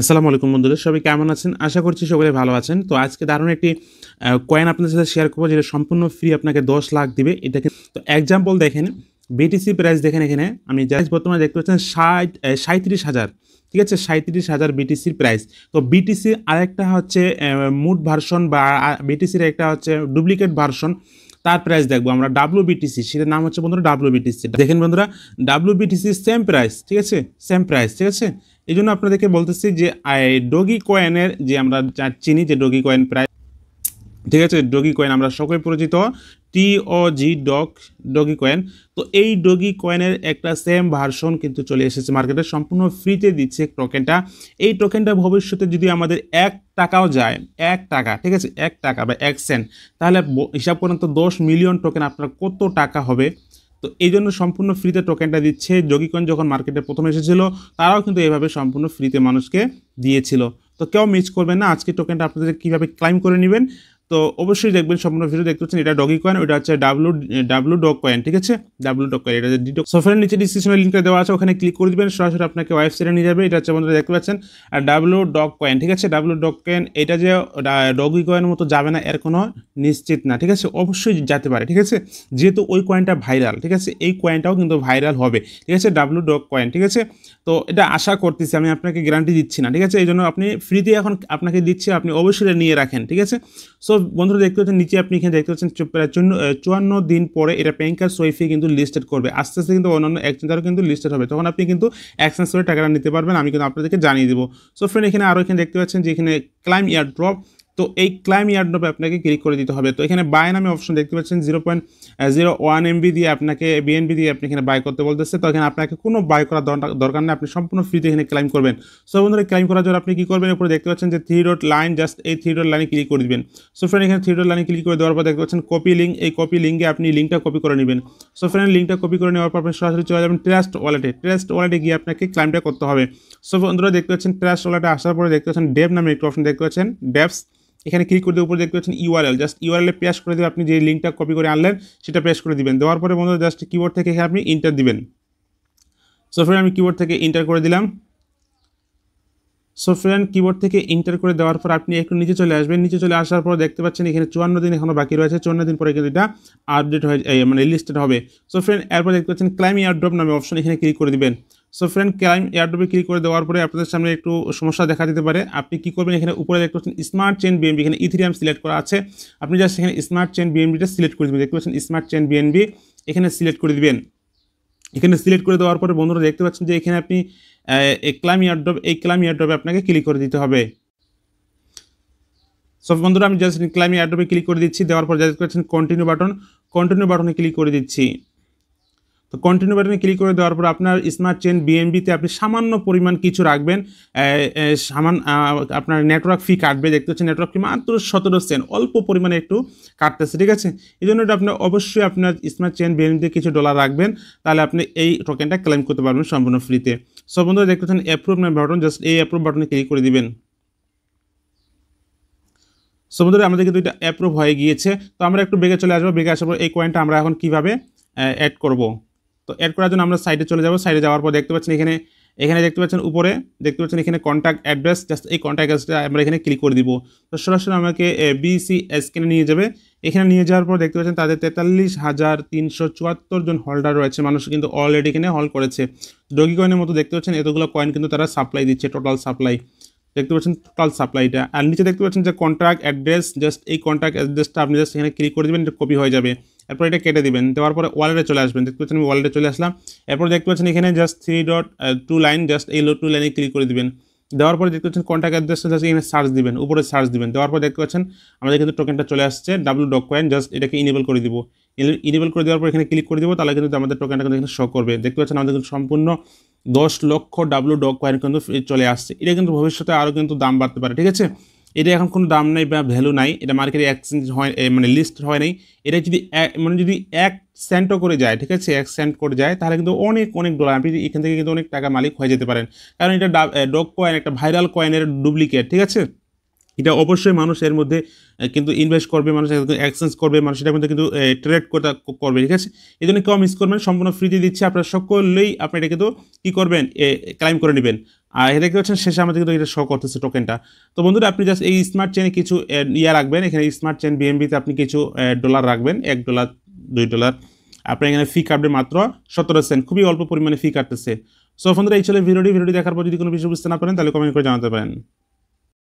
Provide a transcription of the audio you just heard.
আসসালামু আলাইকুম বন্ধুদের সবাই কেমন আছেন আশা করছি সবাই ভালো আছেন তো আজকে দারুণ একটি কয়েন আপনাদের সাথে শেয়ার করবো যেটা সম্পূর্ণ ফ্রি আপনাকে দশ লাখ দিবে এটাকে তো এক্সাম্পল দেখেন বিটিসি প্রাইস দেখেন এখানে আমি যা বর্তমানে দেখতে পাচ্ছেন ষাট হাজার ঠিক আছে সাঁত্রিশ হাজার বিটিসির প্রাইস তো বিটিসির আরেকটা হচ্ছে মুড ভার্সন বা বিটিসির একটা হচ্ছে ডুপ্লিকেট ভার্সন তার প্রাইস দেখবো আমরা ডাব্লু বিটিসি সেটার নাম হচ্ছে বন্ধুরা ডাব্লু বিটিসি দেখেন বন্ধুরা ডাব্লু বিটিসি সেম প্রাইস ঠিক আছে সেম প্রাইস ঠিক আছে এই জন্য আপনাদেরকে বলতেছি যে ডগি কয়েনের যে আমরা চিনি যে ডগি কয়েন প্রাইস ঠিক আছে ডগি কয়েন আমরা সকলে পরিচিত টিওজি ডগ ডগি কয়েন তো এই ডগি কয়েনের একটা সেম ভার্সন কিন্তু চলে এসেছে মার্কেটে সম্পূর্ণ ফ্রিতে দিচ্ছে টোকেনটা এই টোকেনটা ভবিষ্যতে যদি আমাদের এক টাকাও যায় এক টাকা ঠিক আছে এক টাকা বা এক সেন্ট তাহলে হিসাব করেন তো দশ মিলিয়ন টোকেন আপনার কত টাকা হবে তো এই জন্য সম্পূর্ণ ফ্রিতে টোকেনটা দিচ্ছে যোগীকণ যখন মার্কেটে প্রথম এসেছিল তারাও কিন্তু এভাবে সম্পূর্ণ ফ্রিতে মানুষকে দিয়েছিল তো কেউ মিস করবেন না আজকে টোকেনটা আপনাদের কীভাবে ক্লাইম করে নেবেন তো অবশ্যই দেখবেন সম্পূর্ণ ভিডিও দেখতে পাচ্ছেন এটা ডগি কয়েন ওটা হচ্ছে ডাব্লু ডাব্লু ডগ কয়েন ঠিক আছে ডাব্লু ডগ কয়েন এটা ডিডক সফের নিচে ডিসক্রিপশনে লিঙ্কটা দেওয়া আছে ওখানে ক্লিক করে দেবেন সরাসরি আপনাকে ওয়েবসাইটে নিয়ে যাবে এটা হচ্ছে আপনারা দেখতে পাচ্ছেন আর ডাব্লু ডগ কয়েন ঠিক আছে ডাব্লু ডগ কয়েন এটা যে ডগি কয়েনের মতো যাবে না এর কোনো নিশ্চিত না ঠিক আছে অবশ্যই যেতে পারে ঠিক আছে যেহেতু ওই কয়েনটা ভাইরাল ঠিক আছে এই কয়েনটাও কিন্তু ভাইরাল হবে ঠিক আছে ডাব্লু ডগ কয়েন ঠিক আছে তো এটা আশা করতেছি আমি আপনাকে গ্যারান্টি দিচ্ছি না ঠিক আছে এই জন্য আপনি ফ্রিতে এখন আপনাকে দিচ্ছি আপনি অবশ্যই নিয়ে রাখেন ঠিক আছে সো বন্ধুরা দেখতে পাচ্ছেন নিচে আপনি এখানে দেখতে পাচ্ছেন প্রায় চুয়ান্ন দিন পরে এটা প্যাঙ্কার সোয়েফি কিন্তু লিস্টেড করবে আস্তে আস্তে কিন্তু অন্যান্য একজন তারও কিন্তু লিস্টেড হবে তখন আপনি কিন্তু অ্যাক্সেন্স করে টাকাটা নিতে পারবেন আমি কিন্তু আপনাদেরকে জানিয়ে দেবো সো ফ্রেন্ড এখানে আরও এখানে দেখতে পাচ্ছেন যে এখানে ক্লাইম ইয়ার ড্রপ তো এই ক্লাইম ইয়ারড্রপে আপনাকে ক্লিক করে দিতে হবে তো এখানে বাই নামে অপশন দেখতে পাচ্ছেন zero point zero one MB দিয়ে আপনাকে বিএনবি দিয়ে আপনি এখানে বাই করতে বলতেছে তো এখানে আপনাকে কোনো বাই করার দরকার নেই আপনি সম্পূর্ণ ফ্রিতে এখানে ক্লাইম করবেন সো বন্ধুরা ক্লাইম করার জন্য আপনি কী করবেন উপরে দেখতে পাচ্ছেন যে থ্রি ডট লাইন জাস্ট এই থ্রি ডট লাইনে ক্লিক করে দিবেন সো ফ্রেন্ড এখানে থ্রি ডট লাইনে ক্লিক করে দেওয়ার পর দেখতে পাচ্ছেন কপি লিঙ্ক এই কপি লিঙ্কে আপনি লিঙ্কটা কপি করে নেবেন সো ফ্রেন্ড লিঙ্কটা কপি করে নেওয়ার পর আপনি সরাসরি চলে যাবেন ট্রাস্ট ওয়ালেটে ট্রাস্ট ওয়ালেটে গিয়ে আপনাকে ক্লাইমটা করতে হবে সো বন্ধুরা দেখতে পাচ্ছেন ট্রাস্ট ওয়ালেটে আসার পরে দেখতে পাচ্ছেন ডেভ নামে একটু অপশন দেখতে পাচ্ছেন ডেভস এখানে ক্লিক করে উপরে দেখতে পাচ্ছেন ইউআরএল জাস্ট ইউআরএলে পেশ করে দেবেন আপনি যে লিঙ্কটা কপি করে আনলেন সেটা পেশ করে দিবেন দেওয়ার পরে বন্ধুরা জাস্ট কিবোর্ড থেকে এখানে আপনি ইন্টার দিবেন সো ফ্রেন্ড আমি কিবোর্ড থেকে ইন্টার করে দিলাম সো ফ্রেন্ড কিবোর্ড থেকে ইন্টার করে দেওয়ার পর আপনি একটু নিচে চলে আসবেন নিচে চলে আসার পর দেখতে পাচ্ছেন এখানে চুয়ান্ন দিন এখনও বাকি রয়েছে চুয়ান্ন দিন পরে কিন্তু এটা আপডেট হয়ে মানে লিস্টেড হবে সো ফ্রেন্ড এরপর দেখতে পাচ্ছেন ক্লাইম এয়ারড্রপ নামে অপশন এখানে ক্লিক করে দিবেন সো ফ্রেন্ড ক্লাইম এয়ারডোপে ক্লিক করে দেওয়ার পরে আপনাদের সামনে একটু সমস্যা দেখা দিতে পারে আপনি কি করবেন এখানে উপরে দেখতে পাচ্ছেন স্মার্ট চেন বিএনবি এখানে ইথিরিয়াম সিলেক্ট করা আছে আপনি জাস্ট এখানে স্মার্ট চেন বিএনবিটা সিলেক্ট করে দেবেন দেখতে পাচ্ছেন স্মার্ট চেন বিএনবি এখানে সিলেক্ট করে দিবেন এখানে সিলেক্ট করে দেওয়ার পরে বন্ধুরা দেখতে পাচ্ছেন যে এখানে আপনি ক্লাইম এয়ারড্রপ এই ক্লাইম এয়ারড্রপে আপনাকে ক্লিক করে দিতে হবে সো বন্ধুরা আমি জাস্ট ক্লাইম এয়ারড্রপে ক্লিক করে দিচ্ছি দেওয়ার পর জাস্ট করছেন কন্টিনিউ বাটন কন্টিনিউ বাটনে ক্লিক করে দিচ্ছি তো কন্টিনিউ বাটনে ক্লিক করে দেওয়ার পর আপনার স্মার্ট চেন বিএমবিতে আপনি সামান্য পরিমাণ কিছু রাখবেন সামান আপনার নেটওয়ার্ক ফি কাটবে দেখতে হচ্ছে নেটওয়ার্ক ফি মাত্র সতেরো সেন্ট অল্প পরিমাণে একটু কাটতেছে ঠিক আছে এই জন্য এটা আপনি অবশ্যই আপনার স্মার্ট চেন বিএমবিতে কিছু ডলার রাখবেন তাহলে আপনি এই টোকেনটা ক্লেম করতে পারবেন সম্পূর্ণ ফ্রিতে সব বন্ধুরা দেখতে পাচ্ছেন অ্যাপ্রুভ না বাটন জাস্ট এই অ্যাপ্রুভ বাটনে ক্লিক করে দিবেন সো বন্ধুরা আমাদের কিন্তু এটা অ্যাপ্রুভ হয়ে গিয়েছে তো আমরা একটু বেগে চলে আসবো বেগে আসার পর এই কয়েনটা আমরা এখন কিভাবে অ্যাড করবো তো অ্যাড করার জন্য আমরা সাইডে চলে যাব সাইডে যাওয়ার পর দেখতে পাচ্ছেন এখানে এখানে দেখতে পাচ্ছেন উপরে দেখতে পাচ্ছেন এখানে কন্ট্যাক্ট অ্যাড্রেস জাস্ট এই কন্ট্যাক্ট অ্যাড্রেসটা আমরা এখানে ক্লিক করে দিব তো সরাসরি আমাকে বিসি এসকেনে নিয়ে যাবে এখানে নিয়ে যাওয়ার পর দেখতে পাচ্ছেন তাদের তেতাল্লিশ হাজার তিনশো চুয়াত্তর জন হোল্ডার রয়েছে মানুষ কিন্তু অলরেডি এখানে হল করেছে ডগি কয়েনের মতো দেখতে পাচ্ছেন এতগুলো কয়েন কিন্তু তারা সাপ্লাই দিচ্ছে টোটাল সাপ্লাই দেখতে পাচ্ছেন টোটাল সাপ্লাইটা আর নিচে দেখতে পাচ্ছেন যে কন্ট্রাক্ট অ্যাড্রেস জাস্ট এই কন্ট্রাক্ট অ্যাড্রেসটা আপনি জাস্ট এখানে ক্লিক করে দেবেন এটা কপি হয়ে যাবে এরপর এটা কেটে দিবেন দেওয়ার পরে ওয়ালেটে চলে আসবেন দেখতে পাচ্ছেন আমি ওয়ালেটে চলে আসলাম এরপর দেখতে পাচ্ছেন এখানে just three dot two line just এই টু লাইনে ক্লিক করে দিবেন দেওয়ার পরে দেখতে পাচ্ছেন কন্ট্যাক্ট অ্যাড্রেস জাস্ট এখানে সার্চ দিবেন উপরে সার্চ দিবেন দেওয়ার পর দেখতে পাচ্ছেন আমাদের কিন্তু টোকেনটা চলে আসছে ডাব্লু ডক কয়েন জাস্ট এটাকে ইনেবল করে দিব ইনেবল করে দেওয়ার পর এখানে ক্লিক করে দিব তাহলে কিন্তু আমাদের টোকেনটা কিন্তু এখানে শো করবে দেখতে পাচ্ছেন আমাদের কিন্তু সম্পূর্ণ দশ লক্ষ ডাব্লু ডক কয়েন কিন্তু চলে আসছে এটা কিন্তু ভবিষ্যতে আরও কিন্তু দাম বাড়তে পারে ঠিক আছে এটা এখন কোনো দাম নাই বা ভ্যালু নাই এটা মার্কেটে এক্সচেঞ্জ হয় মানে লিস্ট হয় নাই এটা যদি মানে যদি এক সেন্টও করে যায় ঠিক আছে এক সেন্ট করে যায় তাহলে কিন্তু অনেক অনেক ডলার আপনি এখান থেকে কিন্তু অনেক টাকা মালিক হয়ে যেতে পারেন কারণ এটা ডগ কয়েন একটা ভাইরাল কয়েনের ডুপ্লিকেট ঠিক আছে এটা অবশ্যই মানুষ এর মধ্যে কিন্তু ইনভেস্ট করবে মানুষ এক্সচেঞ্জ করবে মানুষ এটার মধ্যে কিন্তু ট্রেড করবে ঠিক আছে এই জন্য কেউ মিস করবেন সম্পূর্ণ ফ্রিতে দিচ্ছে আপনারা সকলেই আপনি এটা কিন্তু কী করবেন ক্লাইম করে নেবেন আর এটা কি পাচ্ছেন শেষে আমাদের কিন্তু এটা শো করতেছে টোকেনটা তো বন্ধুরা আপনি জাস্ট এই স্মার্ট চেনে কিছু ইয়া রাখবেন এখানে স্মার্ট চেন বিএমবিতে আপনি কিছু ডলার রাখবেন এক ডলার দুই ডলার আপনার এখানে ফি কাটবে মাত্র সতেরো সেন্ট খুবই অল্প পরিমাণে ফি কাটতেছে সো বন্ধুরা এই ছেলে ভিডিওটি ভিডিওটি দেখার পর যদি কোনো বিষয় বুঝতে না পারেন তাহলে কমেন্ট করে জানাতে পারেন